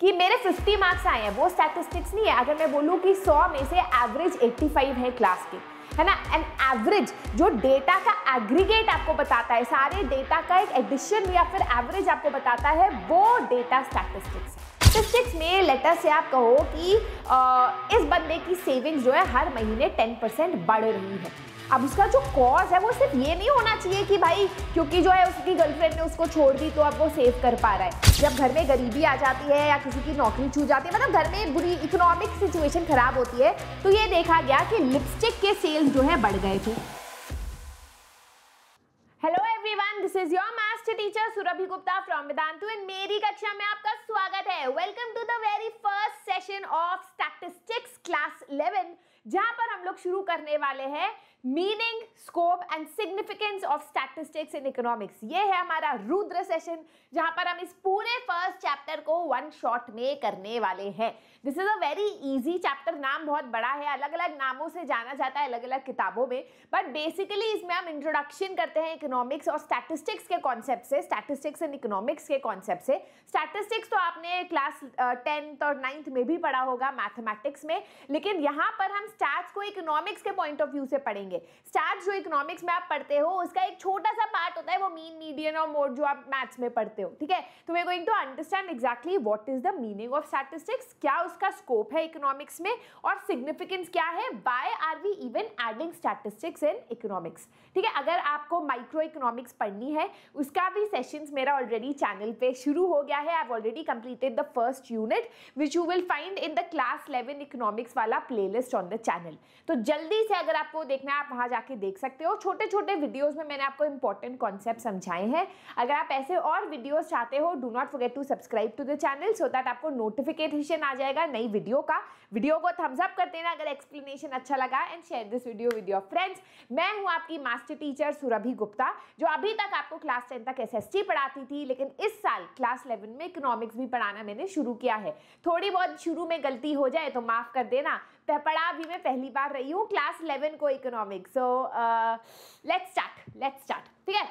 कि मेरे 50 मार्क्स आए हैं वो स्टैटिस्टिक्स नहीं है अगर मैं बोलूँ कि 100 में से एवरेज 85 है क्लास के है ना एंड एवरेज जो डेटा का एग्रीगेट आपको बताता है सारे डेटा का एक एडिशन या फिर एवरेज आपको बताता है वो डेटा स्टैटिस्टिक्स स्टैटिस्टिक्स में लेटर से आप कहो कि आ, इस बंदे की सेविंग जो है हर महीने 10 परसेंट बढ़ रही है अब उसका जो कॉज है वो सिर्फ ये नहीं होना चाहिए कि भाई क्योंकि जो है उसकी गर्लफ्रेंड ने उसको छोड़ दी तो अब वो सेव कर पा रहा है जब घर में गरीबी आ जाती है या किसी की नौकरी छू जाती है मतलब घर में बुरी इकोनॉमिक सिचुएशन खराब होती है तो ये देखा गया कि लिपस्टिक के सेल्स जो है बढ़ गए थे hello everyone this is your master teacher Surabhi Gupta from Vedantu and मेरी कक्षा में आपका स्वागत है welcome to the very first session of statistics class 11 जहां पर हम लोग शुरू करने वाले हैं meaning scope and significance of statistics in economics ये है हमारा रुद्र सेशन जहां पर हम इस पूरे फर्स्ट चैप्टर को वन शॉट में करने वाले हैं this is a very easy chapter नाम बहुत बड़ा है अलग अलग नामों से जाना जाता है अलग अलग किताबों में बट बेसिकली इसमें हम इंट्रोडक्शन करते हैं इकोनॉमिक्स और स्टैटिस्टिक्स के कॉन्सेप्ट से स्टैटिस्टिक्स एंड इकोनॉमिक्स के कॉन्सेप्ट से स्टैटिस्टिक्स तो आपने क्लास टेंथ और नाइन्थ में भी पढ़ा होगा मैथमेटिक्स में लेकिन यहाँ पर हम स्टैट्स को इकोनॉमिक्स के पॉइंट ऑफ व्यू से पढ़ेंगे करेंगे स्टैट्स जो इकोनॉमिक्स में आप पढ़ते हो उसका एक छोटा सा पार्ट होता है वो मीन मीडियन और मोड जो आप मैथ्स में पढ़ते हो ठीक है तो we going to understand exactly what is the meaning of statistics क्या उसका स्कोप है इकोनॉमिक्स में और सिग्निफिकेंस क्या है why are we even adding statistics in economics ठीक है अगर आपको माइक्रो इकोनॉमिक्स पढ़नी है उसका भी सेशन मेरा ऑलरेडी चैनल पे शुरू हो गया है I have already completed the first unit which you will find in the class eleven economics वाला प्लेलिस्ट ऑन द चैनल तो जल्दी से अगर आपको देखना है आप वहाँ जाके देख सकते हो छोटे छोटे वीडियोज़ में मैंने आपको इंपॉर्टेंट कॉन्सेप्ट समझाए हैं अगर आप ऐसे और वीडियोज़ चाहते हो do not forget to subscribe to the channel so that आपको नोटिफिकेशन आ जाएगा नई वीडियो का वीडियो को थम्स अप कर देना अगर एक्सप्लेनेशन अच्छा लगा and share this video with your friends मैं हूँ आपकी मास्टर टीचर सुरभि गुप्ता जो अभी तक आपको क्लास टेन तक एस पढ़ाती थी लेकिन इस साल क्लास इलेवन में इकोनॉमिक्स भी पढ़ाना मैंने शुरू किया है थोड़ी बहुत शुरू में गलती हो जाए तो माफ़ कर देना पढ़ा भी मैं पहली बार रही हूँ क्लास इलेवन को economics so let's start let's start ठीक है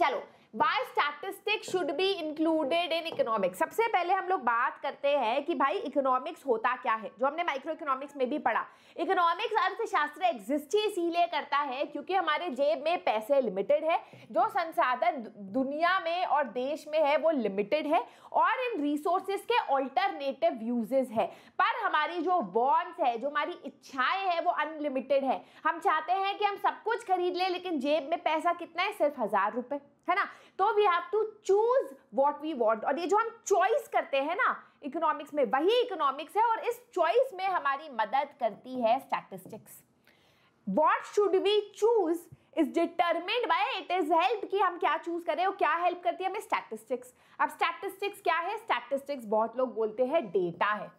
चलो why statistic should be included in economics सबसे पहले हम लोग बात करते हैं कि भाई इकोनॉमिक्स होता क्या है जो हमने माइक्रो इकोनॉमिक्स में भी पढ़ा इकोनॉमिक्स अर्थशास्त्र एग्जिस्ट ही इसीलिए करता है क्योंकि हमारे जेब में पैसे लिमिटेड है जो संसाधन दुनिया में और देश में है वो लिमिटेड है और इन रिसोर्सेज के ऑल्टरनेटिव यूजेज है पर हमारी जो बॉन्ड्स है जो हमारी इच्छाएं हैं वो अनलिमिटेड है हम चाहते हैं कि हम सब कुछ खरीद लें लेकिन जेब में पैसा कितना है सिर्फ हज़ार रुपये है ना तो we have to choose what we want और ये जो हम चॉइस करते हैं ना इकोनॉमिक्स में वही इकोनॉमिक्स है और इस चॉइस में हमारी मदद करती है statistics what should we choose is determined by it is help कि हम क्या चूज करें और क्या हेल्प करती है हमें स्टैटिस्टिक्स अब स्टैटिस्टिक्स क्या है स्टैटिस्टिक्स बहुत लोग बोलते हैं डेटा है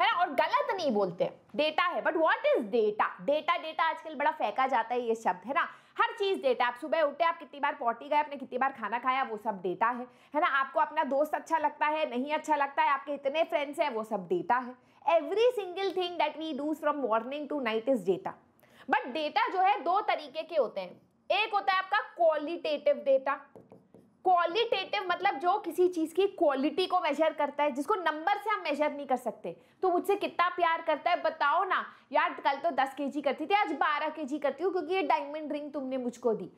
है ना और गलत नहीं बोलते डेटा है but what is data data data आजकल बड़ा फेंका जाता है ये शब्द है ना हर चीज़ डेटा आप सुबह उठे आप कितनी बार पोटी गए आपने कितनी बार खाना खाया वो सब डेटा है है ना आपको अपना दोस्त अच्छा लगता है नहीं अच्छा लगता है आपके इतने फ्रेंड्स हैं वो सब डेटा है every single thing that we does from morning to night is data but data जो है दो तरीके के होते हैं एक होता है आपका क्वालिटेटिव डेटा क्वालिटेटिव मतलब जो किसी चीज़ की क्वालिटी को मेजर करता है जिसको नंबर से हम मेजर नहीं कर सकते तो मुझसे कितना प्यार करता है बताओ ना यार कल तो दस के करती थी आज बारह के करती हूँ क्योंकि ये डायमंड रिंग तुमने मुझको दी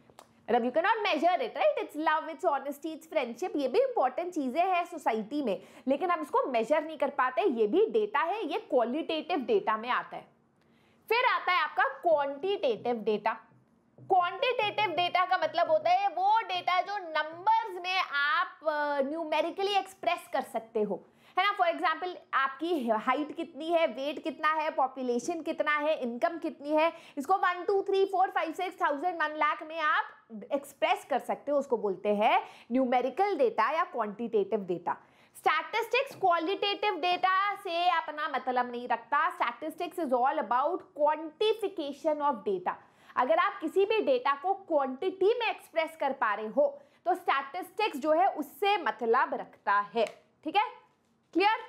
मतलब you can not measure it right it's love it's honesty it's friendship ये भी इंपॉर्टेंट चीज़ें हैं सोसाइटी में लेकिन हम इसको मेजर नहीं कर पाते ये भी डेटा है ये क्वालिटेटिव डेटा में आता है फिर आता है आपका क्वांटिटेटिव डेटा क्वांटिटेटिव डेटा का मतलब होता है वो डेटा जो नंबर्स में आप न्यूमेरिकली uh, एक्सप्रेस कर सकते हो है ना फॉर एग्जाम्पल आपकी हाइट कितनी है वेट कितना है पॉपुलेशन कितना है इनकम कितनी है इसको one two three four five six thousand one lakh में आप एक्सप्रेस कर सकते हो उसको बोलते हैं न्यूमेरिकल डेटा या quantitative data statistics qualitative data से अपना मतलब नहीं रखता statistics is all about quantification of data अगर आप किसी भी डेटा को क्वांटिटी में एक्सप्रेस कर पा रहे हो तो स्टैटिस्टिक्स जो है उससे मतलब रखता है ठीक है क्लियर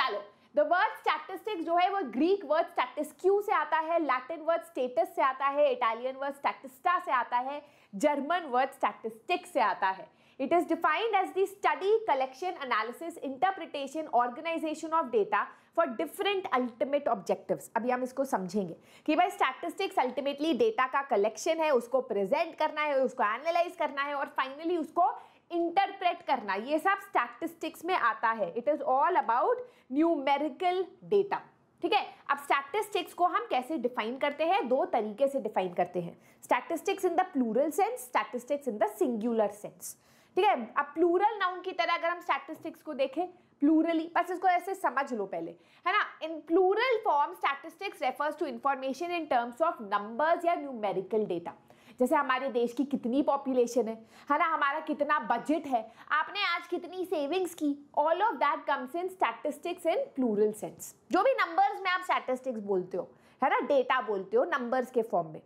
चलो द वर्ड स्टैटिस्टिक्स जो है वो ग्रीक वर्ड स्टैटिस्क्यू से आता है लैटिन वर्ड स्टेटस से आता है इटालियन वर्ड स्टैटिस्टा से आता है जर्मन वर्ड स्टैटिस्टिक्स से आता है it is defined as the study collection analysis interpretation organisation of data for different ultimate objective अभी हम इसको समझेंगे कि भाई स्टैटिस्टिक्स अल्टीमेटली डेटा का कलेक्शन है उसको प्रेजेंट करना है उसको एनालाइज करना है और फाइनली उसको इंटरप्रेट करना ये सब स्टैटिस्टिक्स में आता है it is all about numerical data ठीक है अब स्टैटिस्टिक्स को हम कैसे डिफाइन करते हैं दो तरीके से डिफाइन करते हैं statistics in the plural sense statistics in the singular sense ठीक है अब प्लूरल नाउन की तरह अगर हम स्टैटिस्टिक्स को देखें प्लूरली बस इसको ऐसे समझ लो पहले है ना in plural form statistics refers to information in terms of numbers या न्यूमेरिकल डेटा जैसे हमारे देश की कितनी पॉपुलेशन है है ना हमारा कितना बजट है आपने आज कितनी सेविंग्स की all of that comes in statistics in plural sense जो भी नंबर्स में आप स्टैटिस्टिक्स बोलते हो है ना डेटा बोलते हो नंबर्स के फॉर्म में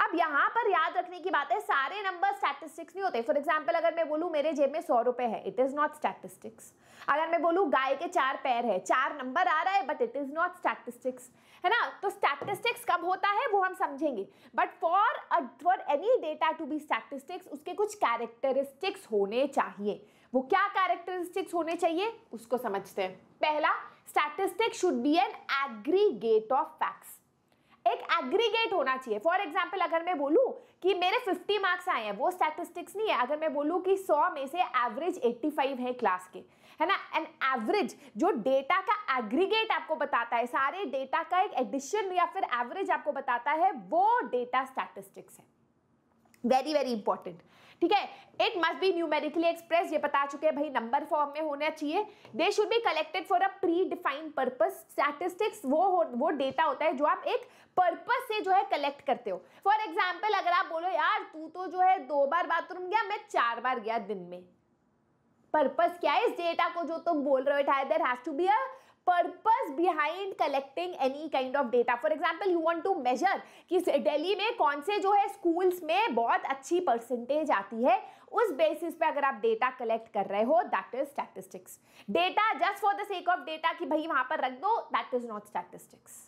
अब यहाँ पर याद रखने की बात है सारे नंबर स्टैटिस्टिक्स नहीं होते फॉर एग्जाम्पल अगर मैं बोलूँ मेरे जेब में सौ रुपये है इट इज़ नॉट स्टैटिस्टिक्स अगर मैं बोलूँ गाय के चार पैर है चार नंबर आ रहा है but it is not statistics है ना तो स्टैटिस्टिक्स कब होता है वो हम समझेंगे but for for any data to be statistics उसके कुछ कैरेक्टरिस्टिक्स होने चाहिए वो क्या कैरेक्टरिस्टिक्स होने चाहिए उसको समझते हैं पहला statistics should be an aggregate of facts एक एग्रीगेट होना चाहिए फॉर एग्जाम्पल अगर मैं बोलूँ कि मेरे 50 मार्क्स आए हैं वो स्टैटिस्टिक्स नहीं है अगर मैं बोलूँ कि 100 में से एवरेज 85 है क्लास के है ना एन एवरेज जो डेटा का एग्रीगेट आपको बताता है सारे डेटा का एक एडिशन या फिर एवरेज आपको बताता है वो डेटा स्टैटिस्टिक्स है वेरी वेरी इंपॉर्टेंट ठीक है it must be numerically express ये बता चुके हैं भाई नंबर फॉर्म में होना चाहिए they should be collected for a predefined purpose statistics वो हो, वो डेटा होता है जो आप एक पर्पस से जो है कलेक्ट करते हो फॉर एग्जाम्पल अगर आप बोलो यार तू तो जो है दो बार बाथरूम गया मैं चार बार गया दिन में पर्पस क्या है इस डेटा को जो तुम बोल रहे हो it either has to be a purpose behind collecting any kind of data for example you want to measure कि दिल्ली में कौन से जो है स्कूल्स में बहुत अच्छी परसेंटेज आती है उस बेसिस पे अगर आप डेटा कलेक्ट कर रहे हो that is statistics data just for the sake of data कि भाई वहां पर रख दो दैट इज नॉट स्टैटिस्टिक्स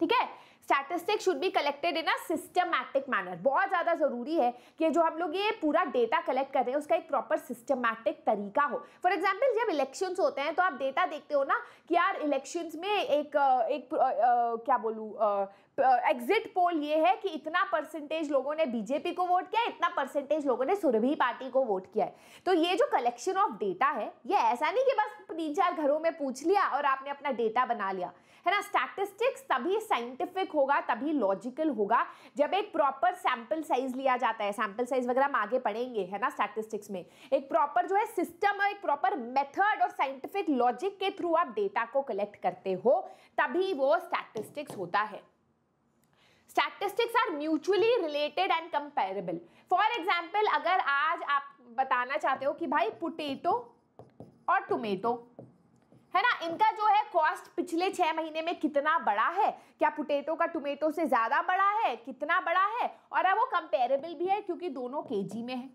ठीक है statistic should be collected in a systematic manner बहुत ज़्यादा ज़रूरी है कि जो हम लोग ये पूरा डेटा कलेक्ट कर रहे हैं उसका एक प्रॉपर सिस्टमैटिक तरीका हो फॉर एग्जाम्पल जब इलेक्शंस होते हैं तो आप डेटा देखते हो ना कि यार इलेक्शंस में एक एक आ, आ, क्या बोलूँ एग्जिट पोल ये है कि इतना परसेंटेज लोगों ने बीजेपी को वोट किया इतना परसेंटेज लोगों ने सुरभि पार्टी को वोट किया है तो ये जो कलेक्शन ऑफ डेटा है ये ऐसा नहीं कि बस तीन चार घरों में पूछ लिया और आपने अपना डेटा बना लिया है ना स्टैटिस्टिक्स तभी साइंटिफिक होगा तभी लॉजिकल होगा जब एक प्रॉपर सैंपल साइज लिया जाता है सैंपल साइज वगैरह हम आगे पढ़ेंगे है ना स्टैटिस्टिक्स में एक प्रॉपर जो है सिस्टम और एक प्रॉपर मेथड और साइंटिफिक लॉजिक के थ्रू आप डेटा को कलेक्ट करते हो तभी वो स्टैटिस्टिक्स होता है statistics are mutually related and comparable for example अगर आज आप बताना चाहते हो कि भाई पोटेटो और टोमेटो है ना इनका जो है कॉस्ट पिछले छह महीने में कितना बड़ा है क्या पोटेटो का टोमेटो से ज़्यादा बड़ा है कितना बड़ा है और अब वो कंपेरेबल भी है क्योंकि दोनों केजी में है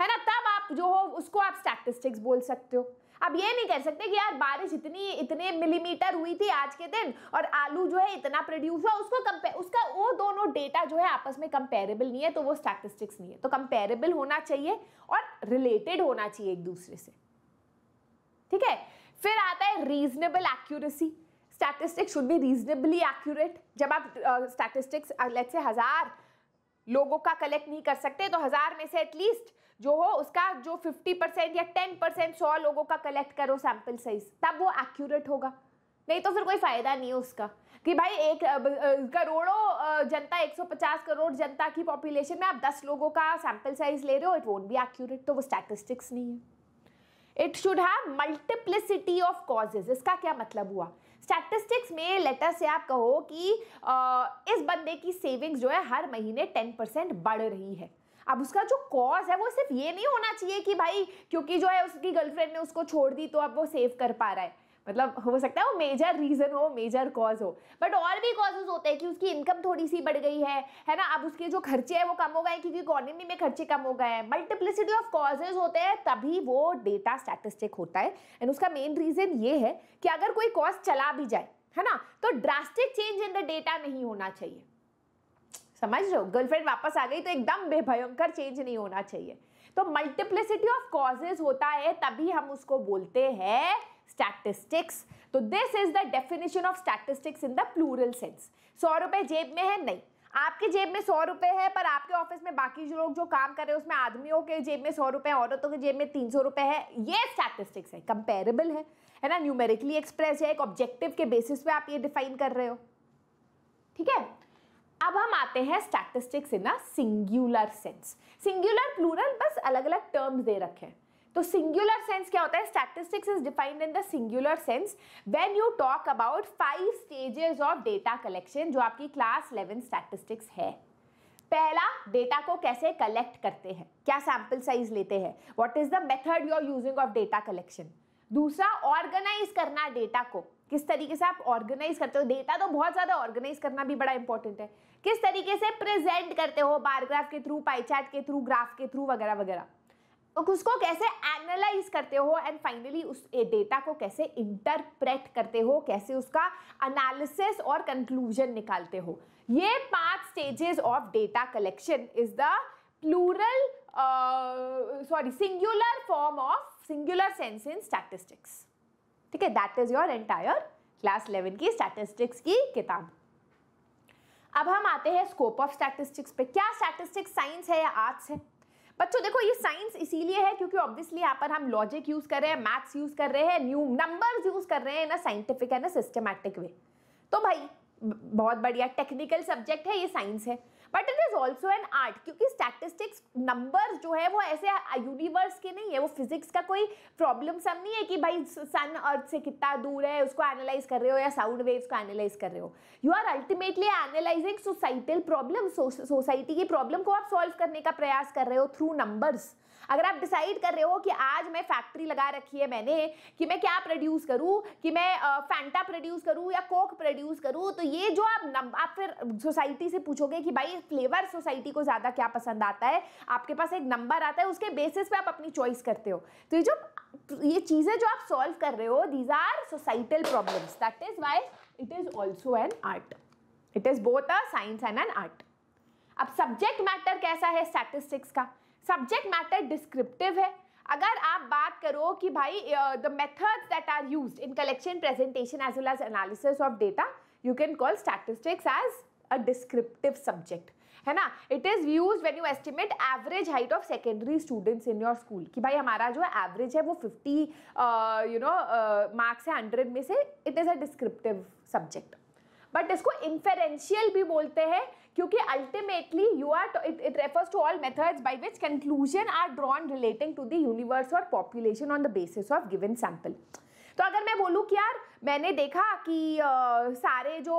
है ना तब आप जो हो उसको आप स्टैटिस्टिक्स बोल सकते हो अब ये नहीं कह सकते कि यार बारिश इतनी इतने मिलीमीटर हुई थी आज के दिन और आलू जो है इतना प्रोड्यूस हुआ उसको कंपेयर उसका वो दोनों डेटा जो है आपस में कंपेरेबल नहीं है तो वो स्टैटिस्टिक्स नहीं है तो कंपेरेबल होना चाहिए और रिलेटेड होना चाहिए एक दूसरे से ठीक है फिर आता है reasonable accuracy statistics should be reasonably accurate जब आप स्टैटिस्टिक्स लेट्स से हज़ार लोगों का कलेक्ट नहीं कर सकते तो हज़ार में से एटलीस्ट जो हो उसका जो फिफ्टी परसेंट या टेन परसेंट सौ लोगों का कलेक्ट करो सैम्पल साइज तब वो एक्यूरेट होगा नहीं तो फिर कोई फ़ायदा नहीं है उसका कि भाई एक करोड़ों जनता एक सौ पचास करोड़ जनता की पॉपुलेशन में आप दस लोगों का सैम्पल साइज ले रहे हो इट वोट बी एक्यूरेट तो वो स्टैटिस्टिक्स नहीं है it should have multiplicity of causes इसका क्या मतलब हुआ स्टैटिस्टिक्स में लेटर से आप कहो कि आ, इस बंदे की सेविंग्स जो है हर महीने टेन परसेंट बढ़ रही है अब उसका जो कॉज है वो सिर्फ ये नहीं होना चाहिए कि भाई क्योंकि जो है उसकी गर्लफ्रेंड ने उसको छोड़ दी तो अब वो सेव कर पा रहा है मतलब हो सकता है वो मेजर रीज़न हो मेजर कॉज हो बट और भी कॉजेज होते हैं कि उसकी इनकम थोड़ी सी बढ़ गई है है ना अब उसके जो खर्चे हैं वो कम हो गए क्योंकि इकोनॉमी में खर्चे कम हो गए हैं मल्टीप्लिसिटी ऑफ कॉजेज होते हैं तभी वो डेटा स्टैटिस्टिक होता है एंड उसका मेन रीज़न ये है कि अगर कोई कॉज चला भी जाए है ना तो drastic change in the data नहीं होना चाहिए समझ रहे हो गर्लफ्रेंड वापस आ गई तो एकदम बेभयंकर चेंज नहीं होना चाहिए तो मल्टीप्लिसिटी ऑफ कॉजेज होता है तभी हम उसको बोलते हैं स्टैटिस्टिक्स तो this is the definition of statistics in the plural sense सौ रुपए जेब में है नहीं आपके जेब में सौ रुपए है पर आपके ऑफिस में बाकी जो लोग जो काम कर रहे हैं उसमें आदमियों के जेब में सौ रुपए है औरतों के जेब में तीन सौ रुपए है ये स्टैटिस्टिक्स है कंपेरेबल है है ना न्यूमेरिकली एक्सप्रेस है एक ऑब्जेक्टिव के बेसिस पे आप ये डिफाइन कर रहे हो ठीक है अब हम आते हैं statistics in a singular sense singular plural बस अलग अलग टर्म्स दे रखे हैं तो सिंगुलर सेंस क्या होता है statistics is defined in the singular sense when you talk about five stages of data collection जो आपकी क्लास इलेवन स्टैटिस्टिक्स है पहला डेटा को कैसे कलेक्ट करते हैं क्या सैंपल साइज लेते हैं what is the method you are using of data collection दूसरा ऑर्गेनाइज करना डेटा को किस तरीके से आप ऑर्गेनाइज करते हो डेटा तो बहुत ज़्यादा ऑर्गेनाइज करना भी बड़ा इंपॉर्टेंट है किस तरीके से प्रेजेंट करते हो बारग्राफ के थ्रू पाईचार्ट के थ्रू ग्राफ के थ्रू वगैरह वगैरह तो उसको कैसे एनालाइज करते हो एंड फाइनली उस डेटा को कैसे इंटरप्रेट करते हो कैसे उसका एनालिसिस और कंक्लूजन निकालते हो ये पांच stages of data collection is the plural sorry singular form of singular sense in statistics ठीक है that is your entire class eleven की स्टैटिस्टिक्स की किताब अब हम आते हैं स्कोप ऑफ स्टैटिस्टिक्स पे क्या स्टैटिस्टिक्स साइंस है या आर्ट्स है बच्चों देखो ये साइंस इसीलिए है क्योंकि ऑब्वियसली यहाँ पर हम लॉजिक यूज कर रहे हैं मैथ्स यूज कर रहे हैं न्यू नंबर्स यूज कर रहे हैं ना साइंटिफिक है ना सिस्टमैटिक वे तो भाई बहुत बढ़िया टेक्निकल सब्जेक्ट है ये साइंस है but it is also an art क्योंकि स्टैटिस्टिक्स नंबर जो है वो ऐसे यूनिवर्स के नहीं है वो फिजिक्स का कोई प्रॉब्लम सब नहीं है कि भाई सन अर्थ से कितना दूर है उसको एनालाइज कर रहे हो या साउंड वेव्स को एनालाइज कर रहे हो you are ultimately analysing societal problem society की प्रॉब्लम को आप सॉल्व करने का प्रयास कर रहे हो थ्रू नंबर्स अगर आप डिसाइड कर रहे हो कि आज मैं फैक्ट्री लगा रखी है मैंने कि मैं क्या प्रोड्यूस करूँ कि मैं फैंटा प्रोड्यूस करूँ या कोक प्रोड्यूस करूँ तो ये जो आप आप फिर सोसाइटी से पूछोगे कि भाई फ्लेवर सोसाइटी को ज़्यादा क्या पसंद आता है आपके पास एक नंबर आता है उसके बेसिस पे आप अपनी चॉइस करते हो तो ये जो ये चीज़ें जो आप सॉल्व कर रहे हो these are societal problems that is why it is also an art it is both a science and an art अब सब्जेक्ट मैटर कैसा है स्टैटिस्टिक्स का सब्जेक्ट मैटर डिस्क्रिप्टिव है अगर आप बात करो कि भाई the methods that are used in collection presentation as well as analysis of data you can call statistics as a descriptive subject है ना it is use when you estimate average height of secondary students in your school कि भाई हमारा जो average है वो fifty you know marks है hundred में से it is a descriptive subject but इसको इन्फेरेंशियल भी बोलते हैं क्योंकि ultimately you are it refers to all methods by which conclusion are drawn relating to the universe और population on the basis of given sample तो अगर मैं बोलूँ कि यार मैंने देखा कि आ, सारे जो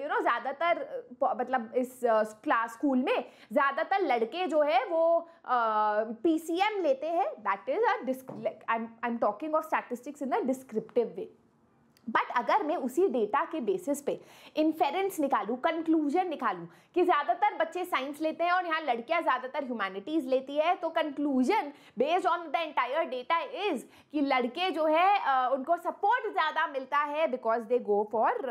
यू नो ज़्यादातर मतलब इस क्लास स्कूल में ज़्यादातर लड़के जो है वो पी लेते हैं that is a I am talking of statistics in a descriptive way but अगर मैं उसी डेटा के बेसिस पे इन्फेरेंस निकालूं कंक्लूजन निकालूं कि ज़्यादातर बच्चे साइंस लेते हैं और यहाँ लड़कियाँ ज़्यादातर ह्यूमैनिटीज़ लेती है तो conclusion based on the entire data is कि लड़के जो है उनको सपोर्ट ज़्यादा मिलता है बिकॉज दे गो फॉर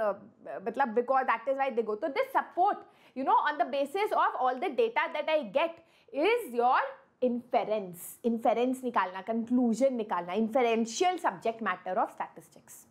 मतलब because that is why they go तो this support you know on the basis of all the data that I get is your inference inference निकालना कंक्लूजन निकालना inferential subject matter of statistics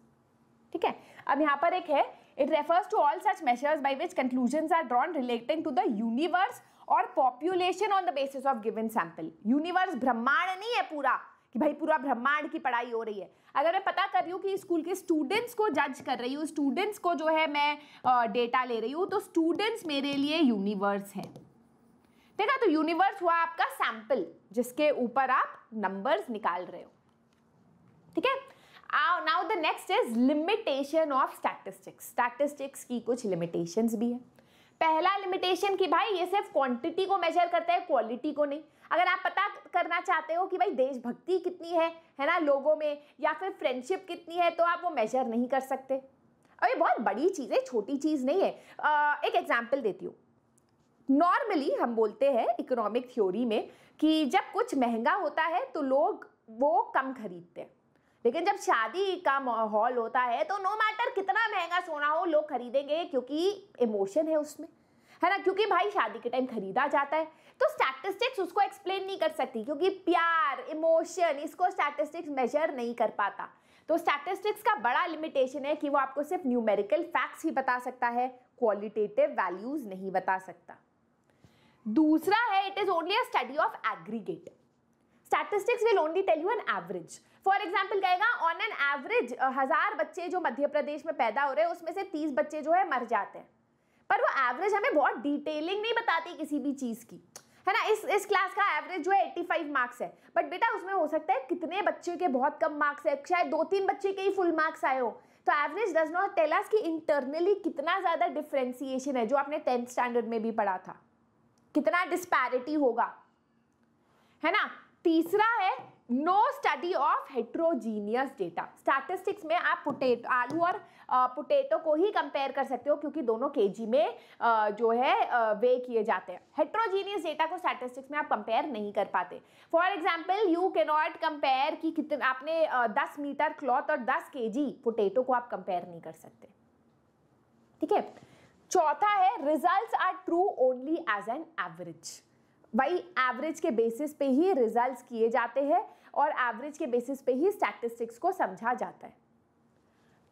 ठीक है अब यहाँ पर एक है it refers to all such measures by which conclusion are drawn relating to the universe और population on the basis of given sample universe ब्रह्मांड नहीं है पूरा कि भाई पूरा ब्रह्मांड की पढ़ाई हो रही है अगर मैं पता कर रही हूँ कि स्कूल के स्टूडेंट्स को जज कर रही हूँ स्टूडेंट्स को जो है मैं डेटा ले रही हूँ तो स्टूडेंट्स मेरे लिए यूनिवर्स है ठीक है तो यूनिवर्स हुआ आपका सैंपल जिसके ऊपर आप नंबर्स निकाल रहे हो ठीक है now the next is limitation of statistics statistics की कुछ लिमिटेशंस भी है पहला लिमिटेशन कि भाई ये सिर्फ क्वांटिटी को मेजर करता है क्वालिटी को नहीं अगर आप पता करना चाहते हो कि भाई देशभक्ति कितनी है है ना लोगों में या फिर फ्रेंडशिप कितनी है तो आप वो मेजर नहीं कर सकते और ये बहुत बड़ी चीज़ है छोटी चीज़ नहीं है आ, एक एग्जाम्पल देती हूँ नॉर्मली हम बोलते हैं इकोनॉमिक थ्योरी में कि जब कुछ महंगा होता है तो लोग वो कम खरीदते हैं लेकिन जब शादी का माहौल होता है तो नो मैटर कितना महंगा सोना हो लोग खरीदेंगे क्योंकि इमोशन है उसमें है ना क्योंकि भाई शादी के टाइम खरीदा जाता है तो स्टैटिस्टिक्स उसको एक्सप्लेन नहीं कर सकती क्योंकि प्यार इमोशन इसको स्टैटिस्टिक्स मेजर नहीं कर पाता तो स्टैटिस्टिक्स का बड़ा लिमिटेशन है कि वो आपको सिर्फ न्यूमेरिकल फैक्ट्स ही बता सकता है क्वालिटेटिव वैल्यूज नहीं बता सकता दूसरा है it is only a study of aggregate statistics will only tell you an average for example कहेगा ऑन एन एवरेज हज़ार बच्चे जो मध्य प्रदेश में पैदा हो रहे हैं उसमें से तीस बच्चे जो है मर जाते हैं पर वो एवरेज हमें बहुत डिटेलिंग नहीं बताती किसी भी चीज़ की है ना इस इस क्लास का एवरेज जो है एट्टी फाइव मार्क्स है बट बेटा उसमें हो सकता है कितने बच्चे के बहुत कम मार्क्स है शायद दो तीन बच्चे के ही फुल मार्क्स आए हो तो average does not tell us कि इंटरनली कितना ज़्यादा डिफ्रेंसिएशन है जो आपने टेंथ स्टैंडर्ड में भी पढ़ा था कितना डिस्पैरिटी होगा है ना तीसरा है no study of heterogeneous data statistics में आप पोटेटो आलू और पोटेटो को ही कंपेयर कर सकते हो क्योंकि दोनों केजी में जो है वे किए जाते हैं हेट्रोजीनियस डेटा को स्टैटिस्टिक्स में आप कंपेयर नहीं कर पाते for example you can not compare कि कितने आपने दस मीटर क्लॉथ और दस के जी पोटेटो को आप कंपेयर नहीं कर सकते ठीक है चौथा है result are true only as an average वही एवरेज के बेसिस पे ही रिजल्ट्स किए जाते हैं और एवरेज के बेसिस पे ही स्टैटिस्टिक्स को समझा जाता है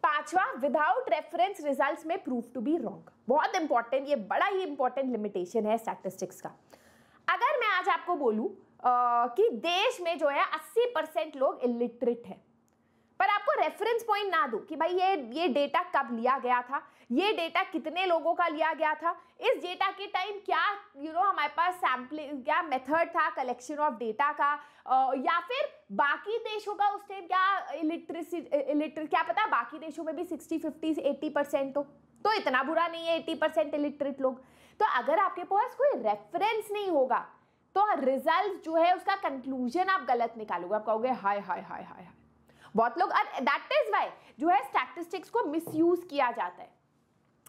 पांचवा विदाउट रेफरेंस रिजल्ट्स में प्रूव टू बी रॉन्ग बहुत इंपॉर्टेंट ये बड़ा ही इंपॉर्टेंट लिमिटेशन है स्टैटिस्टिक्स का अगर मैं आज आपको बोलूँ कि देश में जो है 80 परसेंट लोग इलिटरेट है पर आपको रेफरेंस पॉइंट ना दो कि भाई ये ये डेटा कब लिया गया था ये डेटा कितने लोगों का लिया गया था इस डेटा के टाइम क्या यू you नो know, हमारे पास सैम्पलिंग क्या मेथड था कलेक्शन ऑफ डेटा का या फिर बाकी देशों का उस टाइम क्या इलेक्ट्रिसिटी इलेक्ट्रिक क्या पता बाकी देशों में भी सिक्सटी फिफ्टी एट्टी परसेंट हो तो इतना बुरा नहीं है एट्टी परसेंट इलेक्ट्रिक लोग तो अगर आपके पास कोई रेफरेंस नहीं होगा तो रिजल्ट जो है उसका कंक्लूजन आप गलत निकालोगे आप कहोगे हाय हाय हाय हाय हाय बहुत लोग दैट इज वाई जो है स्टैटिस्टिक्स को मिसयूज किया जाता है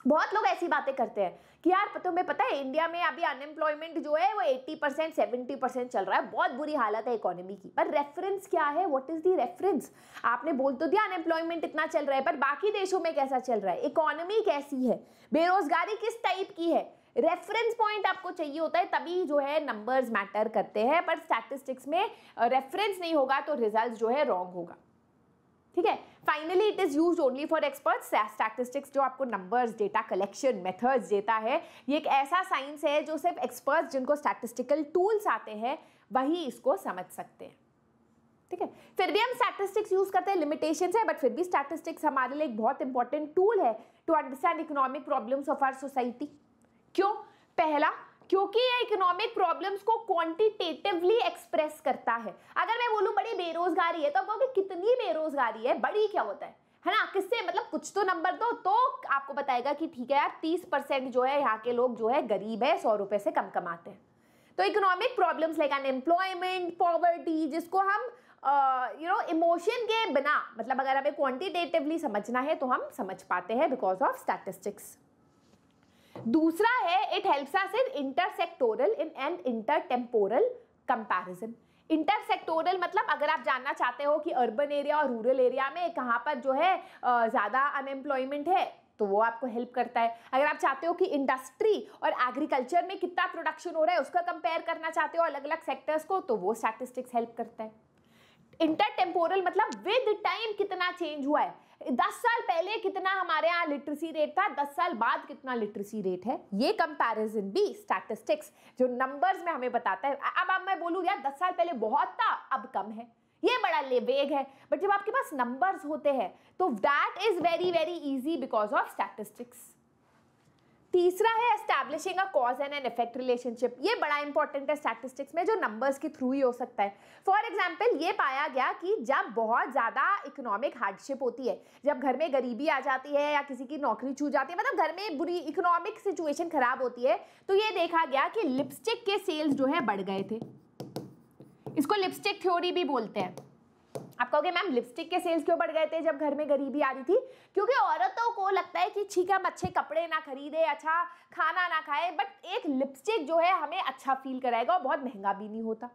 बहुत लोग ऐसी बातें करते हैं कि यार तो तुम्हें पता है इंडिया में अभी अनएम्प्लॉयमेंट जो है वो 80 परसेंट सेवेंटी परसेंट चल रहा है बहुत बुरी हालत है इकोनॉमी की पर रेफरेंस क्या है व्हाट इज़ दी रेफरेंस आपने बोल तो दिया अनएम्प्लॉयमेंट इतना चल रहा है पर बाकी देशों में कैसा चल रहा है इकोनॉमी कैसी है बेरोजगारी किस टाइप की है रेफरेंस पॉइंट आपको चाहिए होता है तभी जो है नंबर्स मैटर करते हैं पर स्टैटिस्टिक्स में रेफरेंस नहीं होगा तो रिजल्ट जो है रॉन्ग होगा ठीक है finally it is use only for expert statistics जो आपको नंबर्स डेटा कलेक्शन मेथड्स देता है ये एक ऐसा साइंस है जो सिर्फ एक्सपर्ट्स जिनको स्टैटिस्टिकल टूल्स आते हैं वही इसको समझ सकते हैं ठीक है फिर भी हम स्टैटिस्टिक्स यूज करते हैं लिमिटेशन है बट फिर भी स्टैटिस्टिक्स हमारे लिए एक बहुत इंपॉर्टेंट टूल है to understand economic problems of our society क्यों पहला क्योंकि ये इकोनॉमिक प्रॉब्लम्स को क्वांटिटेटिवली एक्सप्रेस करता है अगर मैं बोलूँ बड़ी बेरोजगारी है तो आप कहोगे कितनी बेरोजगारी है बड़ी क्या होता है है ना किससे मतलब कुछ तो नंबर दो तो आपको बताएगा कि ठीक है यार तीस परसेंट जो है यहाँ के लोग जो है गरीब है सौ रुपए से कम कमाते हैं तो economic problems like unemployment poverty जिसको हम यू नो इमोशन के बिना मतलब अगर हमें क्वांटिटेटिवली समझना है तो हम समझ पाते हैं बिकॉज ऑफ स्टैटिस्टिक्स दूसरा है it helps us in intersectoral in and intertemporal comparison intersectoral मतलब अगर आप जानना चाहते हो कि अर्बन एरिया और रूरल एरिया में कहाँ पर जो है ज़्यादा अनएम्प्लॉयमेंट है तो वो आपको हेल्प करता है अगर आप चाहते हो कि इंडस्ट्री और एग्रीकल्चर में कितना प्रोडक्शन हो रहा है उसका कंपेयर करना चाहते हो अलग अलग सेक्टर्स को तो वो स्टैटिस्टिक्स हेल्प करता है इंटरटेम्पोरल मतलब विद टाइम कितना चेंज हुआ है दस साल पहले कितना हमारे यहाँ लिटरेसी रेट था दस साल बाद कितना लिटरेसी रेट है ये कंपैरिजन भी स्टैटिस्टिक्स जो नंबर्स में हमें बताता है अब अब मैं बोलूँ यार दस साल पहले बहुत था अब कम है ये बड़ा वेग है बट जब आपके पास नंबर्स होते हैं तो that is very very easy because of statistics तीसरा है establishing a cause and an effect relationship ये बड़ा इंपॉर्टेंट है स्टैटिस्टिक्स में जो नंबर्स के थ्रू ही हो सकता है फॉर एग्जाम्पल ये पाया गया कि जब बहुत ज़्यादा इकोनॉमिक हार्डशिप होती है जब घर में गरीबी आ जाती है या किसी की नौकरी छू जाती है मतलब घर में बुरी इकोनॉमिक सिचुएशन खराब होती है तो ये देखा गया कि लिपस्टिक के सेल्स जो है बढ़ गए थे इसको लिपस्टिक थ्योरी भी बोलते हैं आप कहोगे मैम लिपस्टिक के सेल्स क्यों बढ़ गए थे जब घर में गरीबी आ रही थी क्योंकि औरतों को लगता है कि ठीक है हम अच्छे कपड़े ना खरीदे अच्छा खाना ना खाए बट एक लिपस्टिक जो है हमें अच्छा फील कराएगा और बहुत महंगा भी नहीं होता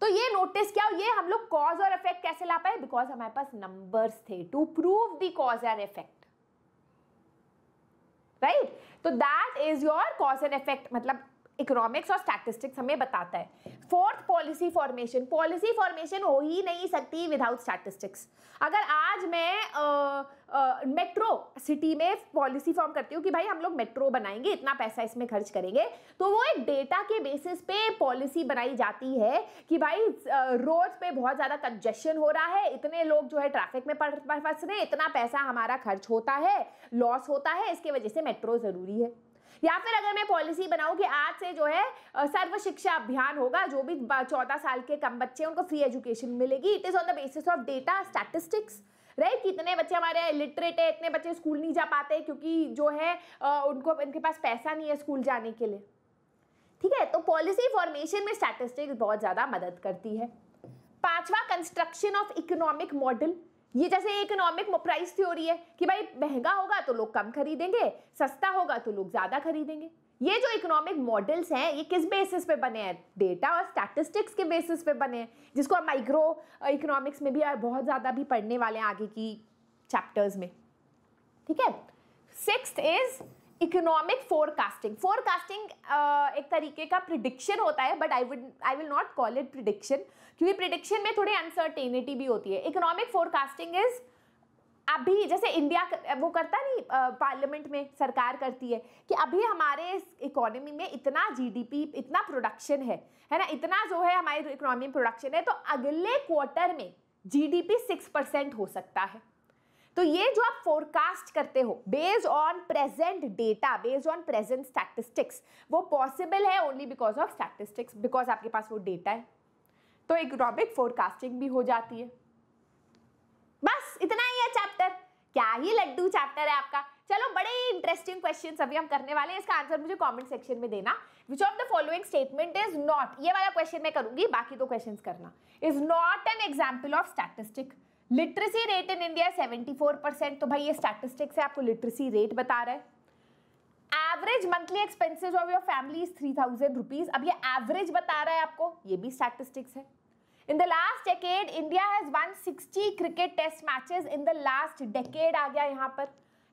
तो ये नोटिस क्या ये हम लोग कॉज और इफेक्ट कैसे ला पाए बिकॉज हमारे पास नंबर्स थे to prove the cause and effect right तो that is your cause and effect मतलब इकोनॉमिक्स और स्टैटिस्टिक्स हमें बताता है fourth policy formation policy formation हो ही नहीं सकती विदाउट स्टैटिस्टिक्स अगर आज मैं मेट्रो सिटी में पॉलिसी फॉर्म करती हूँ कि भाई हम लोग मेट्रो बनाएंगे इतना पैसा इसमें खर्च करेंगे तो वो एक डेटा के बेसिस पे पॉलिसी बनाई जाती है कि भाई रोड पे बहुत ज़्यादा कंजेशन हो रहा है इतने लोग जो है ट्रैफिक में फंस रहे इतना पैसा हमारा खर्च होता है लॉस होता है इसके वजह से मेट्रो ज़रूरी है या फिर अगर मैं पॉलिसी बनाऊं कि आज से जो है सर्व शिक्षा अभियान होगा जो भी चौदह साल के कम बच्चे उनको फ्री एजुकेशन मिलेगी it is on the basis of data statistics right कितने बच्चे हमारे इलिटरेट है इतने बच्चे स्कूल नहीं जा पाते क्योंकि जो है उनको इनके पास पैसा नहीं है स्कूल जाने के लिए ठीक है तो पॉलिसी फॉर्मेशन में स्टैटिस्टिक्स बहुत ज़्यादा मदद करती है पांचवा कंस्ट्रक्शन ऑफ इकोनॉमिक मॉडल ये जैसे इकोनॉमिक प्राइस थ्योरी है कि भाई महंगा होगा तो लोग कम खरीदेंगे सस्ता होगा तो लोग ज़्यादा खरीदेंगे ये जो इकोनॉमिक मॉडल्स हैं ये किस बेसिस पे बने हैं डेटा और स्टैटिस्टिक्स के बेसिस पे बने हैं जिसको हम माइक्रो इकोनॉमिक्स में भी बहुत ज़्यादा भी पढ़ने वाले हैं आगे की चैप्टर्स में ठीक है six is economic forecasting forecasting एक तरीके का प्रिडिक्शन होता है but I would I will not call it prediction क्योंकि प्रिडिक्शन में थोड़ी अनसर्टेनिटी भी होती है इकोनॉमिक फोरकास्टिंग इज अभी जैसे इंडिया वो करता नहीं पार्लियामेंट में सरकार करती है कि अभी हमारे इस इकोनॉमी में इतना जीडीपी इतना प्रोडक्शन है है ना इतना जो है हमारी इकोनॉमी में प्रोडक्शन है तो अगले क्वार्टर में जीडीपी सिक्स परसेंट हो सकता है तो ये जो आप फोरकास्ट करते हो based on present data based on present statistics वो पॉसिबल है only because of statistics because आपके पास वो डेटा है तो इकोनॉमिक फोरकास्टिंग भी हो जाती है बस इतना ही है चैप्टर क्या ही लड्डू चैप्टर है आपका चलो बड़े ही इंटरेस्टिंग क्वेश्चन अभी हम करने वाले हैं इसका आंसर मुझे कमेंट सेक्शन में देना which of the following statement is not ये वाला क्वेश्चन मैं करूंगी बाकी तो क्वेश्चन करना is not an example of statistic literacy rate in India 74 percent तो भाई ये स्टैटिस्टिक्स से आपको लिटरेसी रेट बता रहा है average monthly expenses of your family is three thousand rupees अब ये एवरेज बता रहा है आपको ये भी स्टैटिस्टिक्स है in the last decade India has won sixty cricket test matches in the last decade आ गया यहाँ पर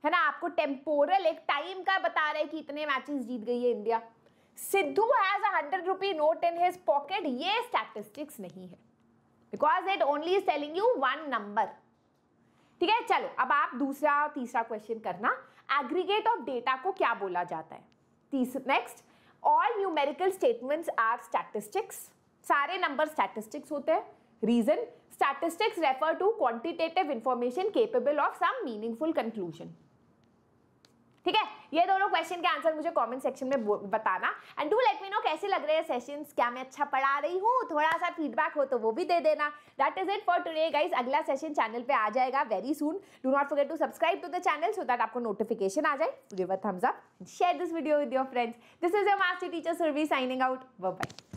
है ना आपको टेम्पोरल एक टाइम का बता रहा है कि इतने मैचेस जीत गई है India Sidhu has hundred rupee note in his pocket ये स्टैटिस्टिक्स नहीं है because it only is telling you one number ठीक है चलो अब आप दूसरा और तीसरा क्वेश्चन करना एग्रीगेट ऑफ डेटा को क्या बोला जाता है next all numerical statements are statistics सारे नंबर स्टैटिस्टिक्स होते हैं reason statistics refer to quantitative information capable of some meaningful conclusion ठीक है ये दोनों क्वेश्चन के आंसर मुझे कमेंट सेक्शन में बताना and do let me know कैसे लग रहे हैं सेशंस क्या मैं अच्छा पढ़ा रही हूँ थोड़ा सा फीडबैक हो तो वो भी दे देना that is it for today guys अगला सेशन चैनल पे आ जाएगा very soon do not forget to subscribe to the channel so that आपको नोटिफिकेशन आ जाए give a thumbs up share this video with your friends this is your master teacher Surabhi signing out bye